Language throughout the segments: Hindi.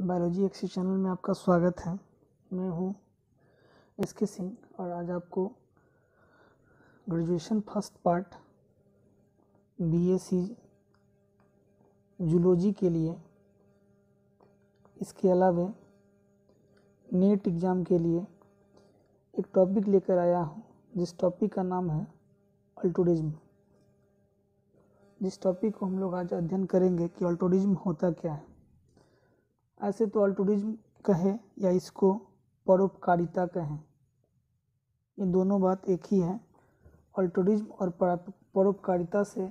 बायोलॉजी एक्सी चैनल में आपका स्वागत है मैं हूँ एस के सिंह और आज आपको graduation first part BSc zoology के लिए इसके अलावा नेट एग्ज़ाम के लिए एक टॉपिक लेकर आया हूँ जिस टॉपिक का नाम है अल्टोडिज्म जिस टॉपिक को हम लोग आज अध्ययन करेंगे कि अल्टोडिज्म होता क्या है ऐसे तो अल्टूरिज्म कहे या इसको परोपकारिता कहें ये दोनों बात एक ही है अल्टूरिज्म और परोपकारिता से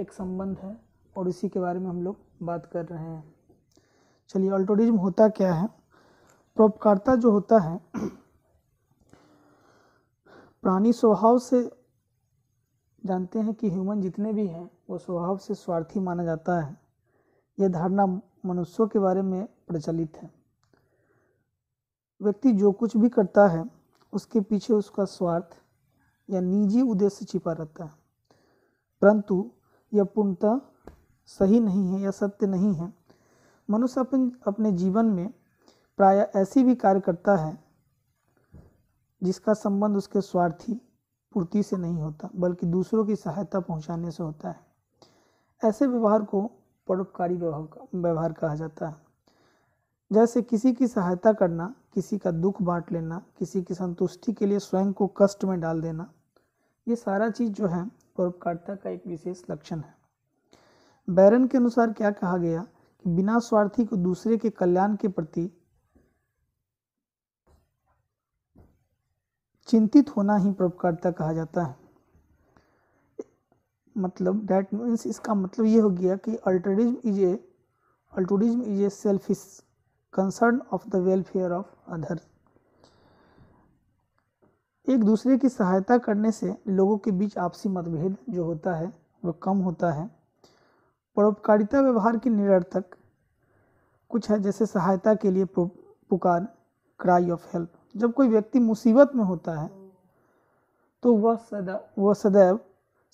एक संबंध है और इसी के बारे में हम लोग बात कर रहे हैं चलिए अल्टोरिज्म होता क्या है परोपकारिता जो होता है प्राणी स्वभाव से जानते हैं कि ह्यूमन जितने भी हैं वो स्वभाव से स्वार्थी माना जाता है यह धारणा मनुष्यों के बारे में प्रचलित है व्यक्ति जो कुछ भी करता है उसके पीछे उसका स्वार्थ या निजी उद्देश्य छिपा रहता है परंतु यह पूर्णतः सही नहीं है या सत्य नहीं है मनुष्य अपन अपने जीवन में प्राय ऐसी भी कार्य करता है जिसका संबंध उसके स्वार्थी पूर्ति से नहीं होता बल्कि दूसरों की सहायता पहुंचाने से होता है ऐसे व्यवहार को परोपकारी व्यवहार कहा जाता है जैसे किसी की सहायता करना किसी का दुख बांट लेना किसी की संतुष्टि के लिए स्वयं को कष्ट में डाल देना ये सारा चीज़ जो है परोपकारिता का एक विशेष लक्षण है बैरन के अनुसार क्या कहा गया कि बिना स्वार्थी को दूसरे के कल्याण के प्रति चिंतित होना ही परोपकारिता कहा जाता है मतलब डैट मीन्स इसका मतलब ये हो गया कि altruism is a altruism is a selfish concern of the welfare of others एक दूसरे की सहायता करने से लोगों के बीच आपसी मतभेद जो होता है वह कम होता है परोपकारिता व्यवहार की निरर्थक कुछ है जैसे सहायता के लिए पुकार क्राई ऑफ हेल्प जब कोई व्यक्ति मुसीबत में होता है तो वह सदा वह सदैव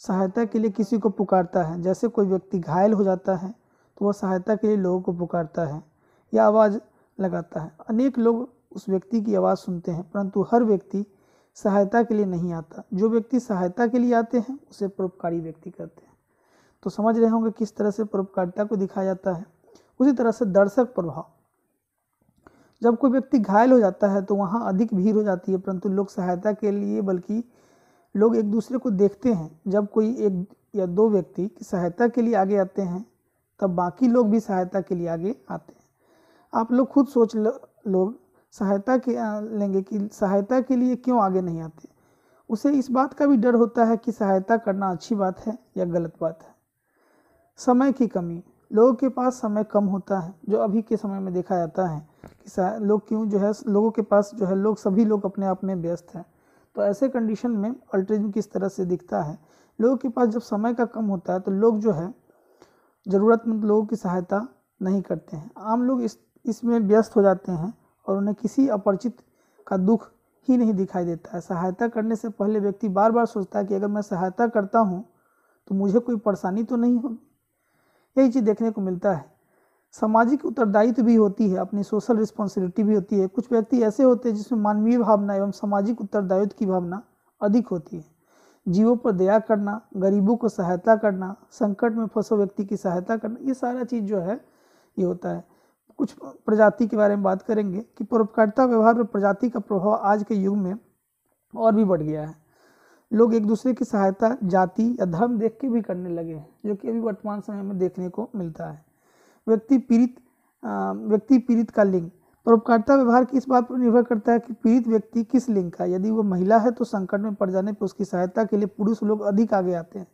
सहायता के लिए किसी को पुकारता है जैसे कोई व्यक्ति घायल हो जाता है तो वह सहायता के लिए लोगों को पुकारता है या आवाज़ लगाता है अनेक लोग उस व्यक्ति की आवाज़ सुनते हैं परंतु हर व्यक्ति सहायता के लिए नहीं आता जो व्यक्ति सहायता के लिए आते हैं उसे परोपकारी व्यक्ति कहते हैं तो समझ रहे होंगे किस तरह से परोपकारिता को दिखाया जाता है उसी तरह से दर्शक प्रभाव जब कोई व्यक्ति घायल हो जाता है तो वहाँ अधिक भीड़ हो जाती है परंतु लोग सहायता के लिए बल्कि लोग एक दूसरे को देखते हैं जब कोई एक या दो व्यक्ति की सहायता के लिए आगे आते हैं तब बाकी लोग भी सहायता के लिए आगे आते हैं आप लोग खुद सोच लो, लोग सहायता के लेंगे कि सहायता के लिए क्यों आगे नहीं आते उसे इस बात का भी डर होता है कि सहायता करना अच्छी बात है या गलत बात है समय की कमी लोगों के पास समय कम होता है जो अभी के समय में देखा जाता है कि लोग क्यों जो है लोगों के पास जो है लोग सभी लोग अपने आप में व्यस्त हैं तो ऐसे कंडीशन में अल्ट्रिज्म किस तरह से दिखता है लोगों के पास जब समय का कम होता है तो लोग जो है ज़रूरतमंद लोगों की सहायता नहीं करते हैं आम लोग इस इसमें व्यस्त हो जाते हैं और उन्हें किसी अपरिचित का दुख ही नहीं दिखाई देता है सहायता करने से पहले व्यक्ति बार बार सोचता है कि अगर मैं सहायता करता हूँ तो मुझे कोई परेशानी तो नहीं होगी यही चीज़ देखने को मिलता है सामाजिक उत्तरदायित्व भी होती है अपनी सोशल रिस्पॉन्सिबिलिटी भी होती है कुछ व्यक्ति ऐसे होते हैं जिसमें मानवीय भावना एवं सामाजिक उत्तरदायित्व की भावना अधिक होती है जीवों पर दया करना गरीबों को सहायता करना संकट में फंसो व्यक्ति की सहायता करना ये सारा चीज़ जो है ये होता है कुछ प्रजाति के बारे में बात करेंगे कि परोपकारिता व्यवहार पर प्रजाति का प्रभाव आज के युग में और भी बढ़ गया है लोग एक दूसरे की सहायता जाति या धर्म देख के भी करने लगे हैं जो कि अभी वर्तमान समय में देखने को मिलता है व्यक्ति पीड़ित व्यक्ति पीड़ित का लिंग परोपकारिता व्यवहार की इस बात पर निर्भर करता है कि पीड़ित व्यक्ति किस लिंग का यदि वो महिला है तो संकट में पड़ जाने पर उसकी सहायता के लिए पुरुष लोग अधिक आगे आते हैं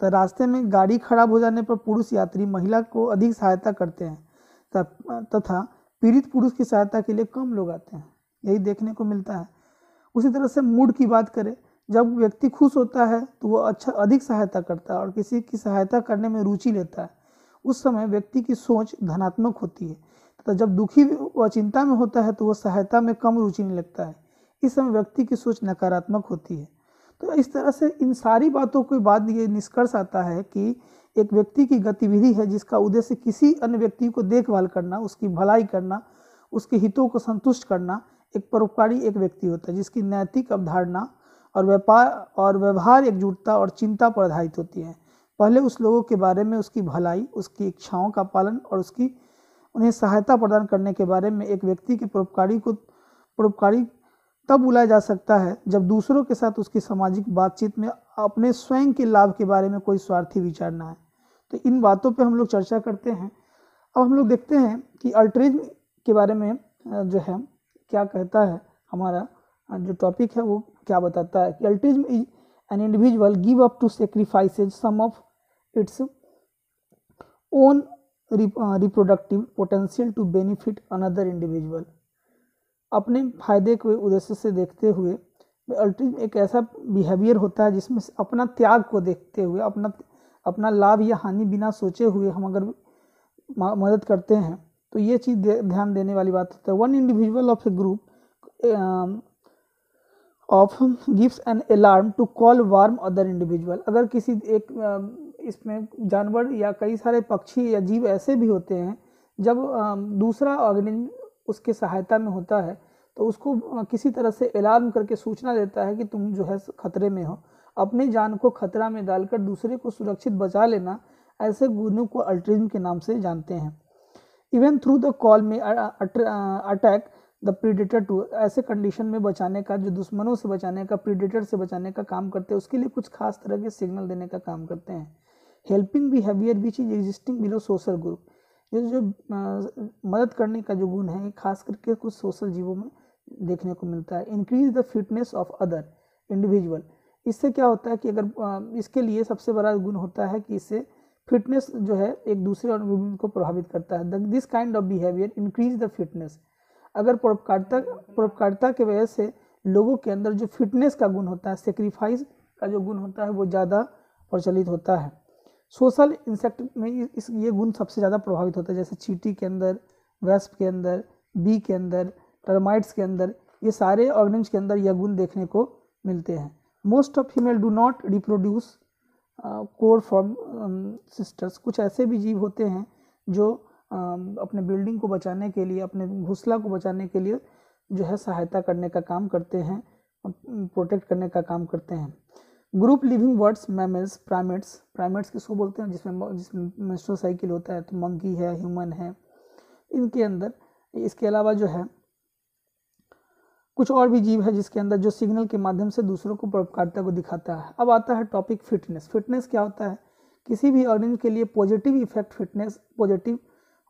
तो रास्ते में गाड़ी खराब हो जाने पर पुरुष यात्री महिला को अधिक सहायता करते हैं तथा पीड़ित पुरुष की सहायता के लिए कम लोग आते हैं यही देखने को मिलता है उसी तरह से मूड की बात करें जब व्यक्ति खुश होता है तो वह अच्छा अधिक सहायता करता है और किसी की सहायता करने में रुचि लेता है उस समय व्यक्ति की सोच धनात्मक होती है तथा जब दुखी व चिंता में होता है तो वह सहायता में कम रुचि नहीं लगता है इस समय व्यक्ति की सोच नकारात्मक होती है तो इस तरह से इन सारी बातों के बाद ये निष्कर्ष आता है कि एक व्यक्ति की गतिविधि है जिसका उद्देश्य किसी अन्य व्यक्ति को देखभाल करना उसकी भलाई करना उसके हितों को संतुष्ट करना एक परोपकारी एक व्यक्ति होता है जिसकी नैतिक अवधारणा और व्यापार और व्यवहार एकजुटता और चिंता पर आधारित होती है पहले उस लोगों के बारे में उसकी भलाई उसकी इच्छाओं का पालन और उसकी उन्हें सहायता प्रदान करने के बारे में एक व्यक्ति के परोपकारी को परोपकारी तब बुलाया जा सकता है जब दूसरों के साथ उसकी सामाजिक बातचीत में अपने स्वयं के लाभ के बारे में कोई स्वार्थी विचार ना है तो इन बातों पे हम लोग चर्चा करते हैं अब हम लोग देखते हैं कि अल्ट्रिज्म के बारे में जो है क्या कहता है हमारा जो टॉपिक है वो क्या बताता है कि altruism is an individual give up to sacrifices some of its own reproductive potential to benefit to benefit individual अपने फायदे के उद्देश्य से देखते हुए अल्ट्रिज्म एक ऐसा बिहेवियर होता है जिसमें अपना त्याग को देखते हुए अपना अपना लाभ या हानि बिना सोचे हुए हम अगर मदद करते हैं तो ये चीज़ दे, ध्यान देने वाली बात होता है one individual of a group of gives an alarm to call warn other individual अगर किसी एक um, इसमें जानवर या कई सारे पक्षी या जीव ऐसे भी होते हैं जब दूसरा ऑर्गेनिज्म उसके सहायता में होता है तो उसको किसी तरह से अलार्म करके सूचना देता है कि तुम जो है खतरे में हो अपनी जान को खतरा में डालकर दूसरे को सुरक्षित बचा लेना ऐसे गुनों को अल्ट्रिज्म के नाम से जानते हैं इवन थ्रू द कॉल में अटैक द प्रीडेटर टू ऐसे कंडीशन में बचाने का जो दुश्मनों से बचाने का प्रीडेटर से बचाने का काम करते हैं उसके लिए कुछ खास तरह के सिग्नल देने का काम करते हैं helping behaviour which is existing below social group ये जो आ, मदद करने का जो गुण है खास करके कुछ सोशल जीवों में देखने को मिलता है increase the fitness of other individual इससे क्या होता है कि अगर आ, इसके लिए सबसे बड़ा गुण होता है कि इससे फिटनेस जो है एक दूसरे और को प्रभावित करता है this kind of behaviour increase the fitness अगर परोपकारिता परोपकारिता के वजह से लोगों के अंदर जो फिटनेस का गुण होता है सेक्रीफाइस का जो गुण होता है वो ज़्यादा प्रचलित होता है सोशल इंसेक्ट में इस ये गुण सबसे ज़्यादा प्रभावित होता है जैसे चीटी के अंदर वेस्प के अंदर बी के अंदर टर्माइट्स के अंदर ये सारे ऑर्गेनिम्स के अंदर यह गुण देखने को मिलते हैं most of female do not reproduce core from sisters कुछ ऐसे भी जीव होते हैं जो uh, अपने बिल्डिंग को बचाने के लिए अपने घोसला को बचाने के लिए जो है सहायता करने का काम करते हैं प्रोटेक्ट करने का काम करते हैं group living birds mammals primates primates किसको बोलते हैं जिसमें जिसमें मेस्ट्रो साइकिल होता है तो मंकी है ह्यूमन है इनके अंदर इसके अलावा जो है कुछ और भी जीव है जिसके अंदर जो सिग्नल के माध्यम से दूसरों को परोपकारिता को दिखाता है अब आता है टॉपिक फिटनेस फिटनेस क्या होता है किसी भी ऑर्गेनिज्म के लिए पॉजिटिव इफेक्ट फिटनेस पॉजिटिव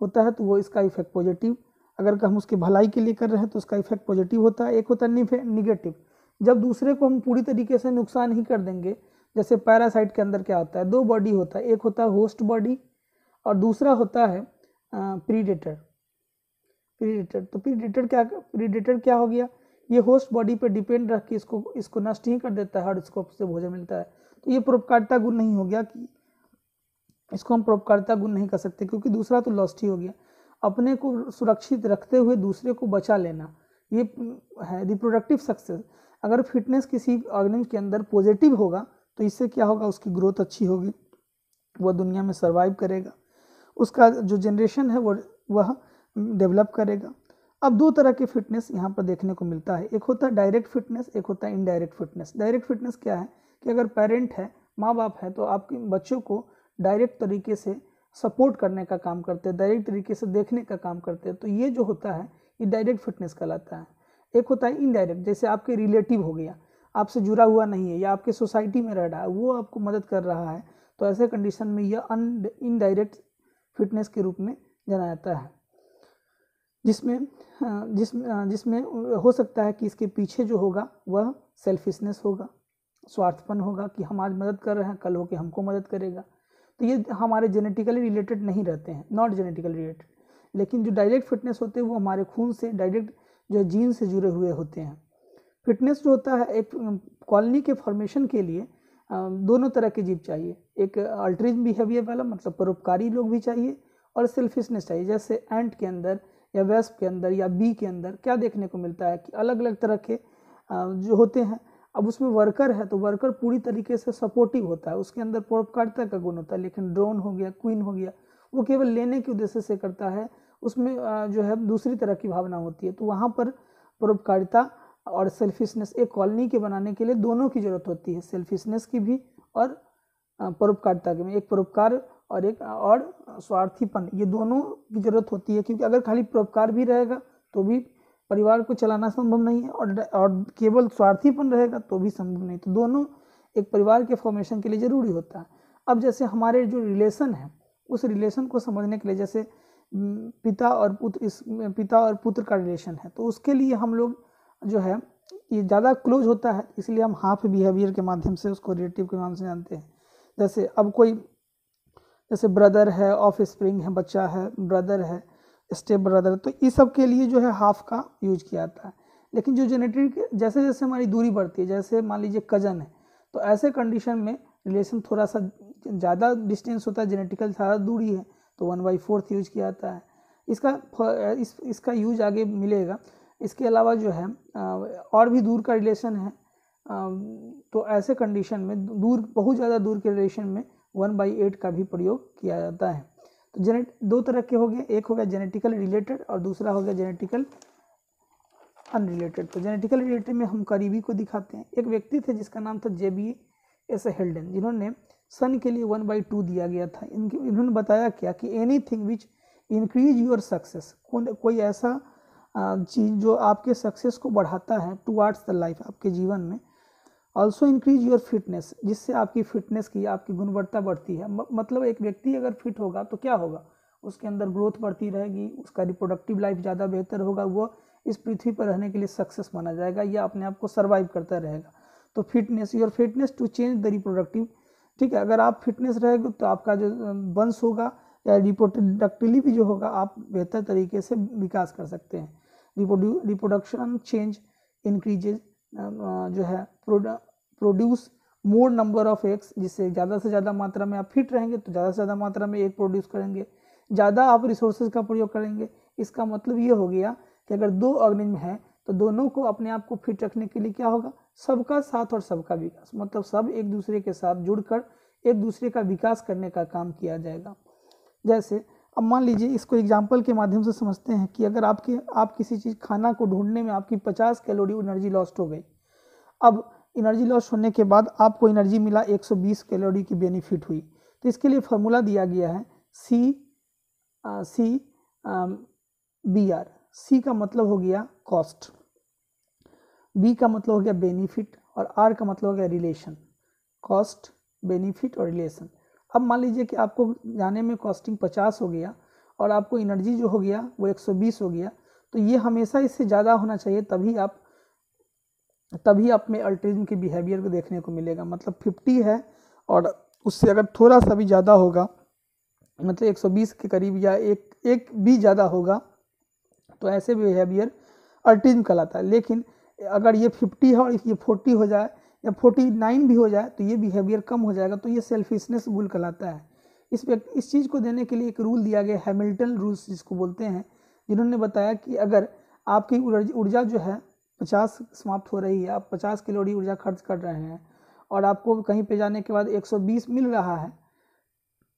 होता है तो वो इसका इफेक्ट पॉजिटिव अगर हम उसकी भलाई के लिए कर रहे हैं तो उसका इफेक्ट पॉजिटिव होता है एक होता है निगेटिव जब दूसरे को हम पूरी तरीके से नुकसान ही कर देंगे जैसे पैरासाइट के अंदर क्या होता है दो बॉडी होता है एक होता है होस्ट बॉडी और दूसरा होता है प्रीडेटर प्रीडेटर तो प्रीडेटर क्या प्रीडेटर क्या हो गया ये होस्ट बॉडी पे डिपेंड रख के इसको इसको नष्ट ही कर देता है और इसको उससे भोजन मिलता है तो ये प्रोपकारिता गुण नहीं हो गया कि इसको हम प्रोपकारिता गुण नहीं कर सकते क्योंकि दूसरा तो लॉस्ट ही हो गया अपने को सुरक्षित रखते हुए दूसरे को बचा लेना ये है रिप्रोडक्टिव सक्सेस अगर फिटनेस किसी ऑर्गेनिज के अंदर पॉजिटिव होगा तो इससे क्या होगा उसकी ग्रोथ अच्छी होगी वह दुनिया में सर्वाइव करेगा उसका जो जनरेशन है वह वह डेवलप करेगा अब दो तरह के फिटनेस यहाँ पर देखने को मिलता है एक होता है डायरेक्ट फिटनेस एक होता है इनडायरेक्ट फिटनेस डायरेक्ट फिटनेस क्या है कि अगर पेरेंट है माँ बाप है तो आपके बच्चों को डायरेक्ट तरीके से सपोर्ट करने का काम करते हैं डायरेक्ट तरीके से देखने का काम करते हैं तो ये जो होता है ये डायरेक्ट फिटनेस कहलाता है एक होता है इनडायरेक्ट जैसे आपके रिलेटिव हो गया आपसे जुड़ा हुआ नहीं है या आपके सोसाइटी में रह रहा है वो आपको मदद कर रहा है तो ऐसे कंडीशन में यह अन इनडायरेक्ट फिटनेस के रूप में जाना जाता है जिसमें जिस जिसमें हो सकता है कि इसके पीछे जो होगा वह सेल्फिशनेस होगा स्वार्थपन होगा कि हम आज मदद कर रहे हैं कल हो के हमको मदद करेगा तो ये हमारे जेनेटिकली रिलेटेड नहीं रहते हैं नॉट जेनेटिकली रिलेटेड लेकिन जो डायरेक्ट फिटनेस होते हैं वो हमारे खून से डायरेक्ट जो जीन से जुड़े हुए होते हैं फिटनेस जो होता है एक कॉलोनी के फॉर्मेशन के लिए दोनों तरह के जीव चाहिए एक अल्ट्रीज बिहेवियर वाला मतलब परोपकारी लोग भी चाहिए और सेल्फिशनेस चाहिए जैसे एंट के अंदर या वेस्प के अंदर या बी के अंदर क्या देखने को मिलता है कि अलग अलग तरह के जो होते हैं अब उसमें वर्कर है तो वर्कर पूरी तरीके से सपोर्टिव होता है उसके अंदर परोपकारिता का गुण होता है लेकिन ड्रोन हो गया क्वीन हो गया वो केवल लेने के उद्देश्य से करता है उसमें जो है दूसरी तरह की भावना होती है तो वहाँ पर परोपकारिता और सेल्फिशनेस एक कॉलोनी के बनाने के लिए दोनों की ज़रूरत होती है सेल्फिशनेस की भी और परोपकारिता की भी एक परोपकार और एक और स्वार्थीपन ये दोनों की ज़रूरत होती है क्योंकि अगर खाली परोपकार भी रहेगा तो भी परिवार को चलाना संभव नहीं है और और केवल स्वार्थीपन रहेगा तो भी संभव नहीं तो दोनों एक परिवार के फॉर्मेशन के लिए ज़रूरी होता है अब जैसे हमारे जो रिलेशन है उस रिलेशन को समझने के लिए जैसे पिता और पुत्र इस पिता और पुत्र का रिलेशन है तो उसके लिए हम लोग जो है ये ज़्यादा क्लोज होता है इसलिए हम हाफ बिहेवियर के माध्यम से उसको रिलेटिव के नाम से जानते हैं जैसे अब कोई जैसे ब्रदर है ऑफ स्प्रिंग है बच्चा है ब्रदर है स्टेप ब्रदर तो इस सब के लिए जो है हाफ का यूज किया जाता है लेकिन जो जेनेटिक जैसे जैसे हमारी दूरी बढ़ती है जैसे मान लीजिए कज़न है तो ऐसे कंडीशन में रिलेशन थोड़ा सा ज़्यादा डिस्टेंस होता है जेनेटिकल ज़्यादा दूरी है तो वन बाई फोर्थ यूज किया जाता है इसका इस इसका यूज आगे मिलेगा इसके अलावा जो है और भी दूर का रिलेशन है तो ऐसे कंडीशन में दूर बहुत ज़्यादा दूर के रिलेशन में वन बाई एट का भी प्रयोग किया जाता है तो जेनेट दो तरह के हो गए एक हो गया जेनेटिकल रिलेटेड और दूसरा हो गया जेनेटिकल अनरिलेटेड तो जेनेटिकल रिलेटेड में हम करीबी को दिखाते हैं एक व्यक्ति थे जिसका नाम था जेबी एस हेल्डन जिन्होंने सन के लिए वन बाई टू दिया गया था इनके इन्होंने बताया क्या कि anything which increase your success कोई ऐसा चीज़ जो आपके सक्सेस को बढ़ाता है टुवार्ड्स द लाइफ आपके जीवन में ऑल्सो इंक्रीज योर फिटनेस जिससे आपकी फिटनेस की आपकी गुणवत्ता बढ़ती है मतलब एक व्यक्ति अगर फिट होगा तो क्या होगा उसके अंदर ग्रोथ बढ़ती रहेगी उसका रिप्रोडक्टिव लाइफ ज़्यादा बेहतर होगा वो इस पृथ्वी पर रहने के लिए सक्सेस माना जाएगा या अपने आप को सर्वाइव करता रहेगा तो fitness your fitness to change the reproductive ठीक है अगर आप फिटनेस रहेंगे तो आपका जो बंस होगा या रिपोर्टिडक्टिली भी जो होगा आप बेहतर तरीके से विकास कर सकते हैं रिपोडक्शन रिप्रोडक्शन चेंज इंक्रीजेज जो है produce more number of eggs जिससे ज़्यादा से ज़्यादा मात्रा में आप फिट रहेंगे तो ज़्यादा से ज़्यादा मात्रा में एक प्रोड्यूस करेंगे ज़्यादा आप रिसोर्सेज का प्रयोग करेंगे इसका मतलब ये हो गया कि अगर दो ऑर्गेनिज्म हैं तो दोनों को अपने आप को फिट रखने के लिए क्या होगा सबका साथ और सबका विकास मतलब सब एक दूसरे के साथ जुड़कर एक दूसरे का विकास करने का काम किया जाएगा जैसे अब मान लीजिए इसको एग्जाम्पल के माध्यम से समझते हैं कि अगर आपके आप किसी चीज़ खाना को ढूंढने में आपकी पचास कैलोरी एनर्जी लॉस्ट हो गई अब एनर्जी लॉस होने के बाद आपको एनर्जी मिला 120 कैलोरी की बेनिफिट हुई तो इसके लिए फार्मूला दिया गया है सी सी बी आर सी का मतलब हो गया कॉस्ट बी का मतलब हो गया बेनिफिट और आर का मतलब हो गया रिलेशन कॉस्ट बेनिफिट और रिलेशन अब मान लीजिए कि आपको जाने में कॉस्टिंग पचास हो गया और आपको एनर्जी जो हो गया वो एक सौ बीस हो गया तो ये हमेशा इससे ज़्यादा होना चाहिए तभी आप तभी आप में अल्ट्रिज्म के बिहेवियर को देखने को मिलेगा मतलब फिफ्टी है और उससे अगर थोड़ा सा भी ज़्यादा होगा मतलब एक सौ बीस के करीब या एक एक भी ज़्यादा होगा तो ऐसे बिहेवियर अल्टिज्म कहलाता है लेकिन अगर ये फिफ्टी है और ये फोर्टी हो जाए या फोर्टी नाइन भी हो जाए तो ये बिहेवियर कम हो जाएगा तो ये सेल्फिशनेस रूल कहलाता है इस व्यक्ति इस चीज़ को देने के लिए एक रूल दिया गया हैमिल्टन रूल्स जिसको बोलते हैं जिन्होंने बताया कि अगर आपकी ऊर्जा जो है पचास समाप्त हो रही है आप पचास किलोड़ी ऊर्जा खर्च कर रहे हैं और आपको कहीं पे जाने के बाद 120 मिल रहा है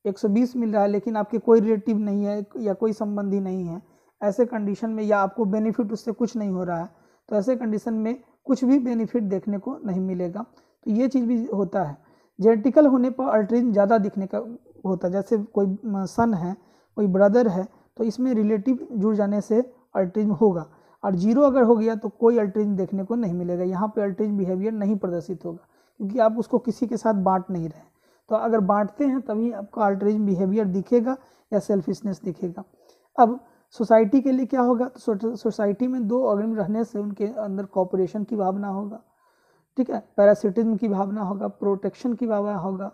120 मिल रहा है लेकिन आपके कोई रिलेटिव नहीं है या कोई संबंधी नहीं है ऐसे कंडीशन में या आपको बेनिफिट उससे कुछ नहीं हो रहा है तो ऐसे कंडीशन में कुछ भी बेनिफिट देखने को नहीं मिलेगा तो ये चीज़ भी होता है जेनेटिकल होने पर अल्ट्रिन ज़्यादा दिखने का होता है जैसे कोई सन है कोई ब्रदर है तो इसमें रिलेटिव जुड़ जाने से अल्ट्रिन होगा और जीरो अगर हो गया तो कोई अल्ट्रिन देखने को नहीं मिलेगा यहाँ पे अल्ट्रिन बिहेवियर नहीं प्रदर्शित होगा क्योंकि आप उसको किसी के साथ बांट नहीं रहे तो अगर बांटते हैं तभी आपका अल्ट्रिन बिहेवियर दिखेगा या सेल्फिशनेस दिखेगा अब सोसाइटी के लिए क्या होगा तो सोसाइटी में दो ऑर्गेनिज्म रहने से उनके अंदर कॉपरेशन की भावना होगा ठीक है पैरासिटिज्म की भावना होगा प्रोटेक्शन की भावना होगा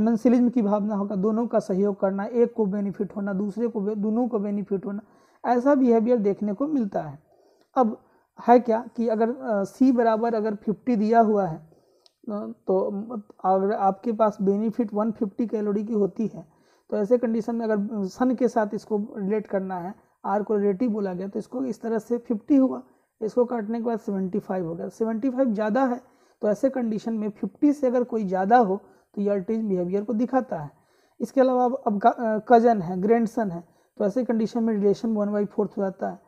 एमेंसिलिज्म की भावना होगा दोनों का सहयोग करना एक को बेनिफिट होना दूसरे को दोनों को बेनिफिट होना ऐसा बिहेवियर देखने को मिलता है अब है क्या कि अगर सी बराबर अगर फिफ्टी दिया हुआ है तो अगर आपके पास बेनिफिट वन फिफ्टी कैलोरी की होती है तो ऐसे कंडीशन में अगर सन के साथ इसको रिलेट करना है आर को रिलेटिव बोला गया तो इसको इस तरह से फिफ्टी हुआ इसको काटने के बाद सेवेंटी फाइव हो गया सेवेंटी फाइव ज़्यादा है तो ऐसे कंडीशन में फिफ्टी से अगर कोई ज़्यादा हो तो ये अल्टेज बिहेवियर को दिखाता है इसके अलावा अब अब कज़न है ग्रैंड सन है तो ऐसे कंडीशन में रिलेशन वन बाई फोर्थ हो जाता है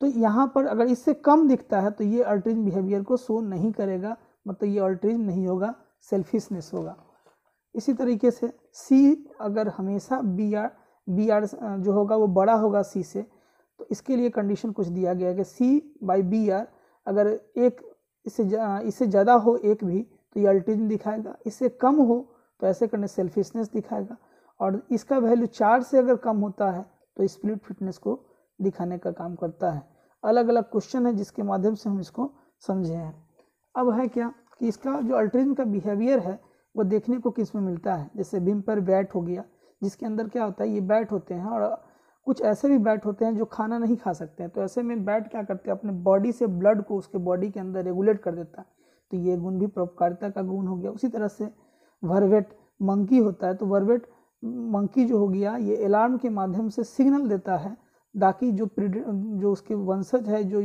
तो यहाँ पर अगर इससे कम दिखता है तो ये अल्टेज बिहेवियर को शो नहीं करेगा मतलब ये अल्टेज नहीं होगा सेल्फिशनेस होगा इसी तरीके से सी अगर हमेशा बी आर बी आर जो होगा वो बड़ा होगा सी से तो इसके लिए कंडीशन कुछ दिया गया है कि सी बाई बी आर अगर एक इससे इससे ज़्यादा हो एक भी तो ये अल्टीजन दिखाएगा इससे कम हो तो ऐसे करने सेल्फिशनेस दिखाएगा और इसका वैल्यू चार से अगर कम होता है तो स्प्लिट फिटनेस को दिखाने का काम करता है अलग अलग क्वेश्चन है जिसके माध्यम से हम इसको समझे हैं अब है क्या कि इसका जो अल्ट्रीजन का बिहेवियर है वो देखने को किस में मिलता है जैसे बिम पर बैट हो गया जिसके अंदर क्या होता है ये बैट होते हैं और कुछ ऐसे भी बैट होते हैं जो खाना नहीं खा सकते हैं तो ऐसे में बैट क्या करते हैं अपने बॉडी से ब्लड को उसके बॉडी के अंदर रेगुलेट कर देता है तो ये गुण भी परोपकारिता का गुण हो गया उसी तरह से वर्वेट मंकी होता है तो वर्वेट मंकी जो हो गया ये अलार्म के माध्यम से सिग्नल देता है ताकि जो जो उसके वंशज है जो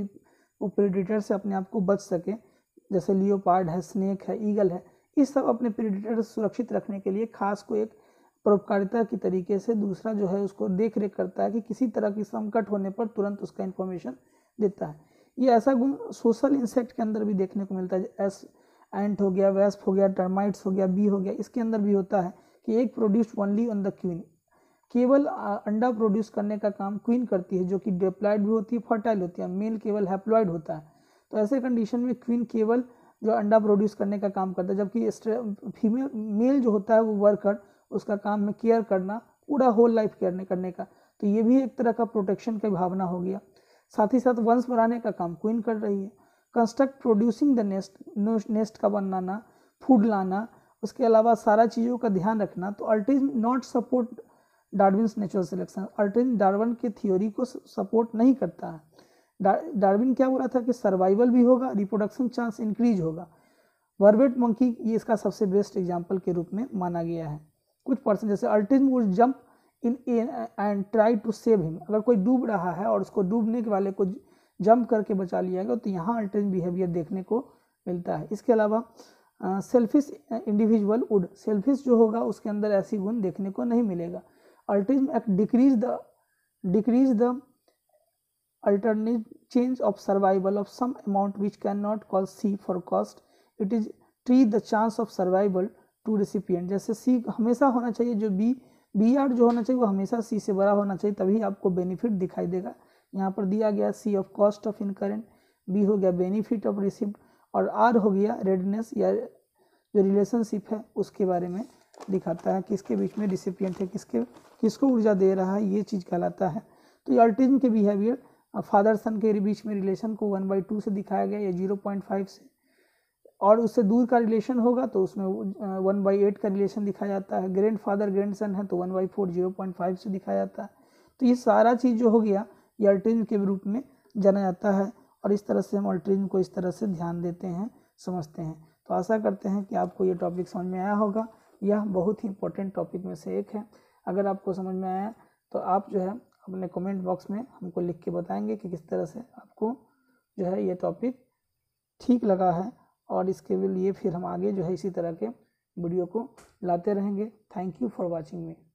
वो प्रीडेटर से अपने आप को बच सके जैसे लियोपार्ड है स्नेक है ईगल है इस सब अपने प्रीडेटर सुरक्षित रखने के लिए खास को एक परोपकारिता की तरीके से दूसरा जो है उसको देख रेख करता है कि किसी तरह की संकट होने पर तुरंत उसका इन्फॉर्मेशन देता है ये ऐसा गुण सोशल इंसेक्ट के अंदर भी देखने को मिलता है एस एंट हो गया वेस्प हो गया टर्माइट्स हो गया बी हो गया इसके अंदर भी होता है कि एक produced only on the queen केवल अंडा प्रोड्यूस करने का काम क्वीन करती है जो कि डिप्लॉयड भी होती है फर्टाइल होती है मेल केवल हैप्लॉयड होता है तो ऐसे कंडीशन में क्वीन केवल जो अंडा प्रोड्यूस करने का काम करता है जबकि फीमेल मेल जो होता है वो वर्कर उसका काम में केयर करना पूरा होल लाइफ केयर करने का तो ये भी एक तरह का प्रोटेक्शन की भावना हो गया साथ ही साथ वंश बनाने का काम क्वीन कर रही है construct producing the nest nest का बनाना फूड लाना उसके अलावा सारा चीज़ों का ध्यान रखना तो alt not support Darwin natural selection alt Darwin की थ्योरी को सपोर्ट नहीं करता है डार्विन क्या बोला था कि सर्वाइवल भी होगा रिप्रोडक्शन चांस इंक्रीज होगा वर्बेट मंकी ये इसका सबसे बेस्ट एग्जाम्पल के रूप में माना गया है कुछ पर्सन जैसे अल्टिज्म वो jump in and try to save him अगर कोई डूब रहा है और उसको डूबने के वाले को जंप करके बचा लिया गया तो यहाँ अल्टिज्म बिहेवियर देखने को मिलता है इसके अलावा सेल्फिश इंडिविजुअल वुड सेल्फिश जो होगा उसके अंदर ऐसी गुण देखने को नहीं मिलेगा altruism act decrease the decrease the change of survival of some amount which can not call C for cost it is tree the chance of survival to recipient जैसे सी हमेशा होना चाहिए जो बी बी आर जो होना चाहिए वो हमेशा सी से बड़ा होना चाहिए तभी आपको बेनिफिट दिखाई देगा यहाँ पर दिया गया C of cost of incurrent B हो गया बेनिफिट ऑफ रिसिप्ट और आर हो गया रेडनेस या जो रिलेशनशिप है उसके बारे में दिखाता है किसके बीच में रिसिपियंट है किसके किसको ऊर्जा दे रहा है ये चीज़ कहलाता है तो ये ऑल्टिज्म के बिहेवियर अब फादर सन के बीच में रिलेशन को वन बाई टू से दिखाया गया या जीरो पॉइंट फाइव से और उससे दूर का रिलेशन होगा तो उसमें वन बाई एट का रिलेशन दिखाया जाता है ग्रैंड फादर ग्रैंड सन है तो one by four zero point five से दिखाया जाता है तो ये सारा चीज़ जो हो गया ये अल्ट्रिज्म के रूप में जाना जाता है और इस तरह से हम अल्ट्रिज्म को इस तरह से ध्यान देते हैं समझते हैं तो आशा करते हैं कि आपको ये टॉपिक समझ में आया होगा यह बहुत ही इंपॉर्टेंट टॉपिक में से एक है अगर आपको समझ में आया तो आप जो है अपने कमेंट बॉक्स में हमको लिख के बताएंगे कि किस तरह से आपको जो है ये टॉपिक ठीक लगा है और इसके लिए फिर हम आगे जो है इसी तरह के वीडियो को लाते रहेंगे thank you for watching me